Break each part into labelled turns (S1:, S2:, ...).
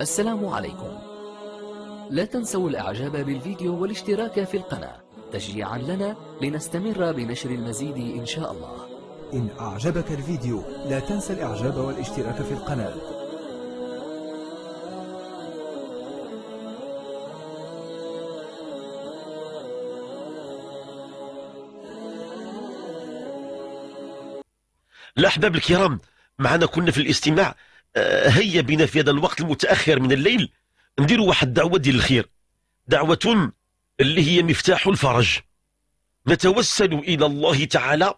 S1: السلام عليكم لا تنسوا الاعجاب بالفيديو والاشتراك في القناة تشجيعا لنا لنستمر بنشر المزيد ان شاء الله إن أعجبك الفيديو لا تنسى الإعجاب والاشتراك في القناة الأحباب الكرام معنا كنا في الاستماع هيا بنا في هذا الوقت المتاخر من الليل نديروا واحد الدعوه ديال الخير دعوه اللي هي مفتاح الفرج نتوسل الى الله تعالى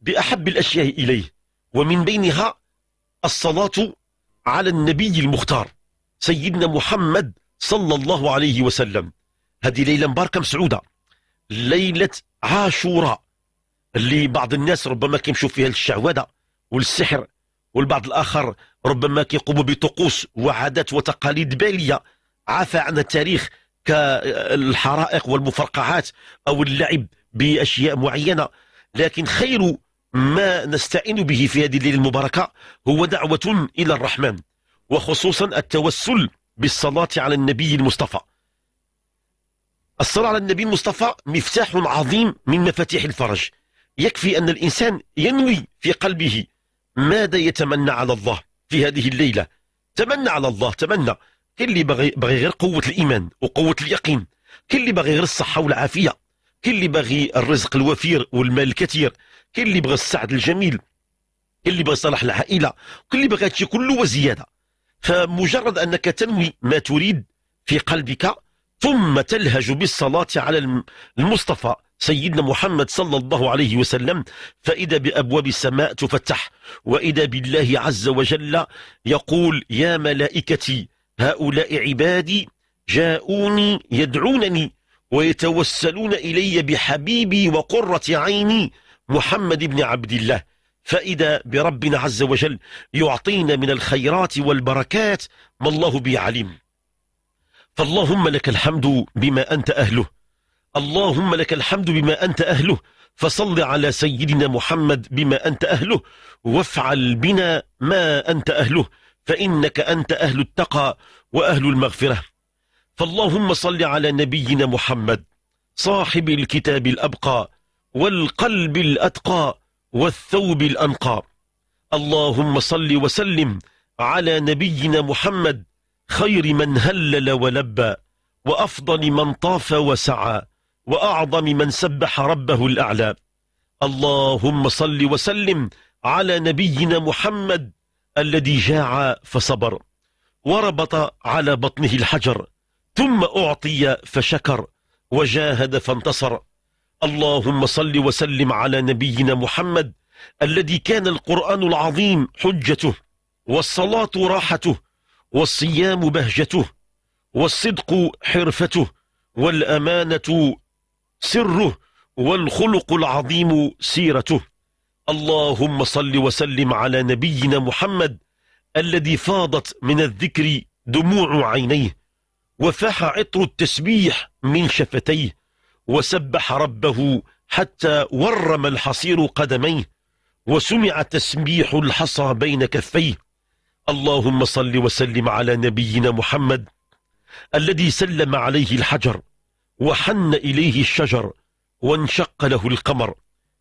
S1: باحب الاشياء اليه ومن بينها الصلاه على النبي المختار سيدنا محمد صلى الله عليه وسلم هذه ليله مباركه مسعوده ليله عاشوراء اللي بعض الناس ربما كيمشوا فيها للشعوذه والسحر والبعض الآخر ربما كيقوموا بطقوس وعادات وتقاليد بالية عفى عن التاريخ كالحرائق والمفرقعات أو اللعب بأشياء معينة لكن خير ما نستعين به في هذه الليلة المباركة هو دعوة إلى الرحمن وخصوصا التوسل بالصلاة على النبي المصطفى الصلاة على النبي المصطفى مفتاح عظيم من مفاتيح الفرج يكفي أن الإنسان ينوي في قلبه ماذا يتمنى على الله في هذه الليلة تمنى على الله تمنى كل اللي باغي باغي غير قوة الإيمان وقوة اليقين كل اللي باغي غير الصحة والعافية كل اللي باغي الرزق الوفير والمال الكثير كل اللي بغى السعد الجميل كل اللي بغى صلاح العائلة كل اللي باغي هادشي كله وزيادة فمجرد أنك تنوي ما تريد في قلبك ثم تلهج بالصلاة على المصطفى سيدنا محمد صلى الله عليه وسلم فإذا بأبواب السماء تفتح وإذا بالله عز وجل يقول يا ملائكتي هؤلاء عبادي جاءوني يدعونني ويتوسلون إلي بحبيبي وقرة عيني محمد بن عبد الله فإذا بربنا عز وجل يعطينا من الخيرات والبركات ما الله به عليم فاللهم لك الحمد بما أنت أهله اللهم لك الحمد بما أنت أهله فصل على سيدنا محمد بما أنت أهله وافعل بنا ما أنت أهله فإنك أنت أهل التقى وأهل المغفرة فاللهم صل على نبينا محمد صاحب الكتاب الأبقى والقلب الأتقى والثوب الأنقى اللهم صل وسلم على نبينا محمد خير من هلل ولبى وأفضل من طاف وسعى وأعظم من سبح ربه الأعلى اللهم صل وسلم على نبينا محمد الذي جاع فصبر وربط على بطنه الحجر ثم أعطي فشكر وجاهد فانتصر اللهم صل وسلم على نبينا محمد الذي كان القرآن العظيم حجته والصلاة راحته والصيام بهجته والصدق حرفته والأمانة سره والخلق العظيم سيرته اللهم صل وسلم على نبينا محمد الذي فاضت من الذكر دموع عينيه وفاح عطر التسبيح من شفتيه وسبح ربه حتى ورم الحصير قدميه وسمع تسبيح الحصى بين كفيه اللهم صل وسلم على نبينا محمد الذي سلم عليه الحجر وحن إليه الشجر وانشق له القمر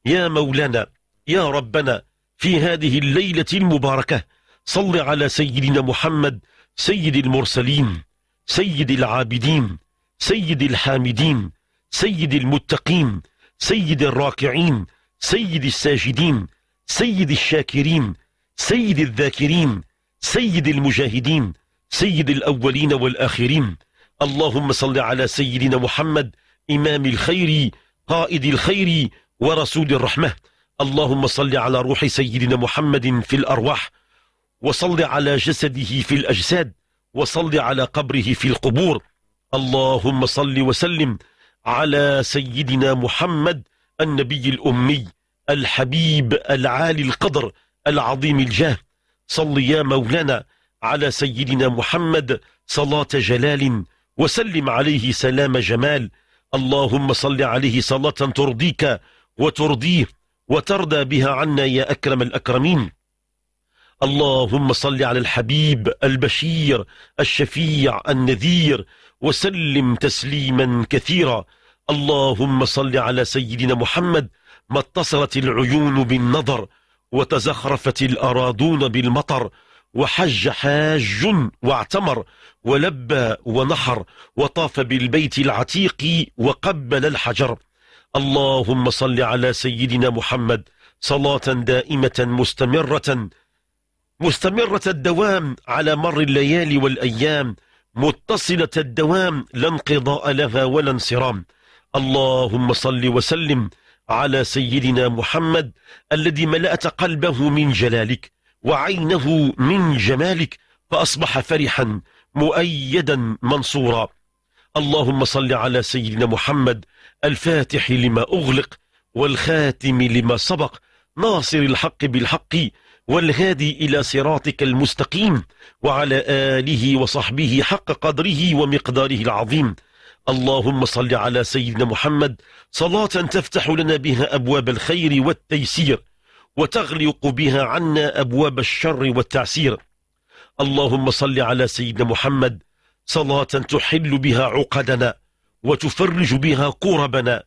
S1: يا مولانا يا ربنا في هذه الليلة المباركة صل على سيدنا محمد سيد المرسلين سيد العابدين سيد الحامدين سيد المتقين سيد الراكعين سيد الساجدين سيد الشاكرين سيد الذاكرين سيد المجاهدين سيد الأولين والآخرين اللهم صل على سيدنا محمد إمام الخير قائد الخير ورسول الرحمة اللهم صل على روح سيدنا محمد في الأرواح وصل على جسده في الأجساد وصل على قبره في القبور اللهم صل وسلم على سيدنا محمد النبي الأمي الحبيب العالي القدر العظيم الجاه صل يا مولانا على سيدنا محمد صلاة جلال وسلم عليه سلام جمال اللهم صل عليه صلاة ترضيك وترضيه وترضى بها عنا يا أكرم الأكرمين اللهم صل على الحبيب البشير الشفيع النذير وسلم تسليما كثيرا اللهم صل على سيدنا محمد ما اتصلت العيون بالنظر وتزخرفت الأراضون بالمطر وحج حاج واعتمر ولبى ونحر وطاف بالبيت العتيق وقبل الحجر اللهم صل على سيدنا محمد صلاة دائمة مستمرة مستمرة الدوام على مر الليالي والأيام متصلة الدوام لا انقضاء لها ولا انصرام اللهم صل وسلم على سيدنا محمد الذي ملأت قلبه من جلالك وعينه من جمالك فأصبح فرحا مؤيدا منصورا اللهم صل على سيدنا محمد الفاتح لما أغلق والخاتم لما سبق ناصر الحق بالحق والهادي إلى صراطك المستقيم وعلى آله وصحبه حق قدره ومقداره العظيم اللهم صل على سيدنا محمد صلاة تفتح لنا بها أبواب الخير والتيسير وتغلق بها عنا أبواب الشر والتعسير اللهم صل على سيدنا محمد صلاة تحل بها عقدنا وتفرج بها كربنا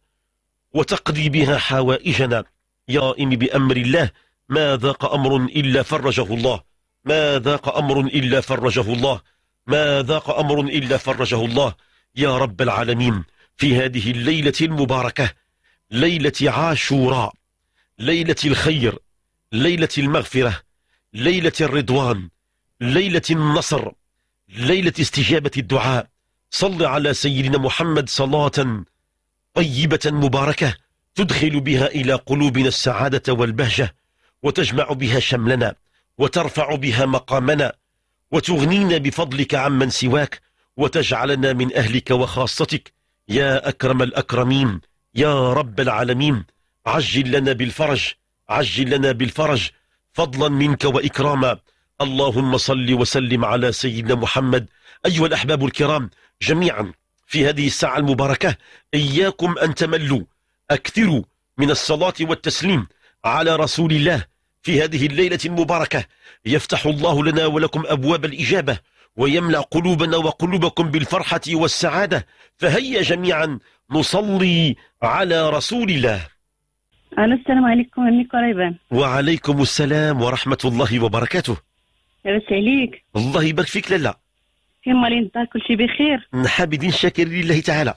S1: وتقضي بها حوائجنا يا قائم بأمر الله ما ذاق أمر إلا فرجه الله ما ذاق أمر إلا فرجه الله ما ذاق أمر إلا فرجه الله يا رب العالمين في هذه الليلة المباركة ليلة عاشوراء ليلة الخير ليلة المغفرة ليلة الرضوان ليلة النصر ليلة استجابة الدعاء صل على سيدنا محمد صلاة طيبة مباركة تدخل بها إلى قلوبنا السعادة والبهجة وتجمع بها شملنا وترفع بها مقامنا وتغنينا بفضلك عمن سواك وتجعلنا من أهلك وخاصتك يا أكرم الأكرمين يا رب العالمين عجل لنا بالفرج عجل لنا بالفرج فضلا منك وإكراما اللهم صل وسلم على سيدنا محمد أيها الأحباب الكرام جميعا في هذه الساعة المباركة إياكم أن تملوا أكثروا من الصلاة والتسليم على رسول الله في هذه الليلة المباركة يفتح الله لنا ولكم أبواب الإجابة ويملأ قلوبنا وقلوبكم بالفرحة والسعادة فهيا جميعا نصلي على رسول الله الو السلام عليكم امي قريبا وعليكم السلام ورحمه الله وبركاته لاباس عليك الله يبارك فيك لالا كيما مالين الدار كلشي بخير حامدين شاكرين لله تعالى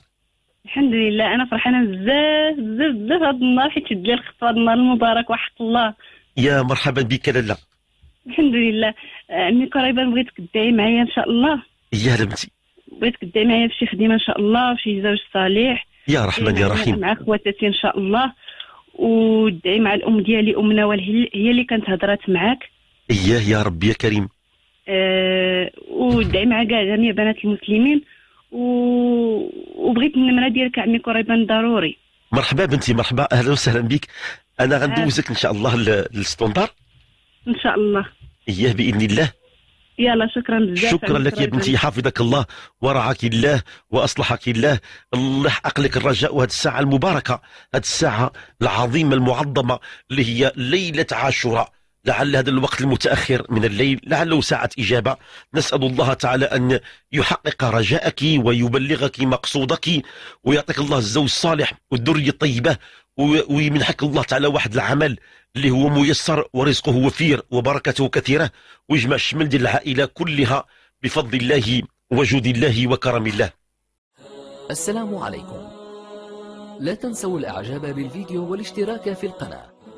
S1: الحمد لله انا فرحانه بزاف بزاف بزاف هاد النهار حيت شد لي الخط هاد النهار المبارك وحق الله يا مرحبا بك لالا الحمد لله امي قريبا بغيتك تدعي معايا ان شاء الله يا لبنتي بغيتك تدعي معايا في شي خدمه ان شاء الله في شي زوج صالح يا رحمن يا إيه، رحيم مع خواتاتي ان شاء الله ودعي مع الام ديالي ام نوال هي اللي كانت هضرات معاك اياه يا ربي يا كريم أه ودعي مع كاع جميع بنات المسلمين و... وبغيت النمره ديالك عمي قريبا ضروري مرحبا بنتي مرحبا اهلا وسهلا بك انا غندوزك ان شاء الله للستوندار ان شاء الله اياه باذن الله يلا شكرا بزاف شكرا لك يا بنتي حفظك الله ورعاك الله واصلحك الله الله عقلك الرجاء وهذه الساعه المباركه هذه الساعه العظيمه المعظمه اللي هي ليله عاشوراء لعل هذا الوقت المتأخر من الليل لعله ساعة إجابة نسأل الله تعالى أن يحقق رجاءك ويبلغك مقصودك ويعطيك الله الزوج الصالح والذرية الطيبة ويمنحك الله تعالى واحد العمل اللي هو ميسر ورزقه وفير وبركته كثيرة ويجمع الشمل ديال العائلة كلها بفضل الله وجود الله وكرم الله السلام عليكم لا تنسوا الإعجاب بالفيديو والاشتراك في القناة